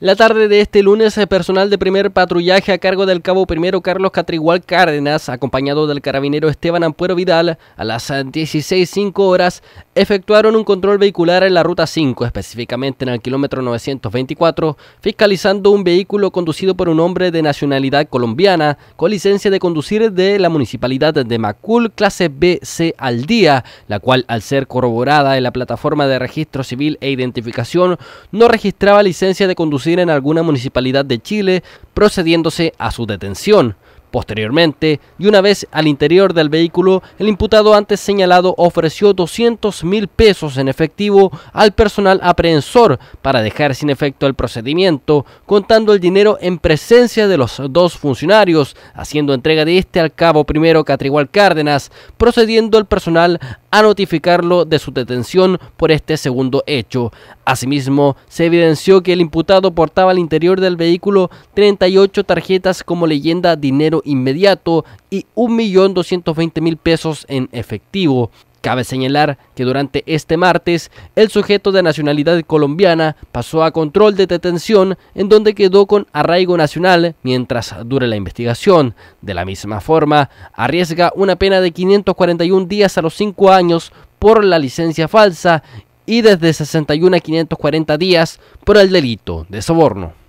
La tarde de este lunes, el eh, personal de primer patrullaje a cargo del cabo primero Carlos Catrigual Cárdenas, acompañado del carabinero Esteban Ampuero Vidal, a las 16.05 eh, horas, efectuaron un control vehicular en la ruta 5, específicamente en el kilómetro 924, fiscalizando un vehículo conducido por un hombre de nacionalidad colombiana, con licencia de conducir de la municipalidad de Macul, clase BC al día, la cual, al ser corroborada en la plataforma de registro civil e identificación, no registraba licencia de conducir en alguna municipalidad de Chile, procediéndose a su detención. Posteriormente, y una vez al interior del vehículo, el imputado antes señalado ofreció 200 mil pesos en efectivo al personal aprehensor para dejar sin efecto el procedimiento, contando el dinero en presencia de los dos funcionarios, haciendo entrega de este al cabo primero Catrigual Cárdenas, procediendo el personal a notificarlo de su detención por este segundo hecho. Asimismo, se evidenció que el imputado portaba al interior del vehículo 38 tarjetas como leyenda dinero inmediato y 1.220.000 pesos en efectivo. Cabe señalar que durante este martes, el sujeto de nacionalidad colombiana pasó a control de detención en donde quedó con arraigo nacional mientras dure la investigación. De la misma forma, arriesga una pena de 541 días a los 5 años por la licencia falsa y desde 61 a 540 días por el delito de soborno.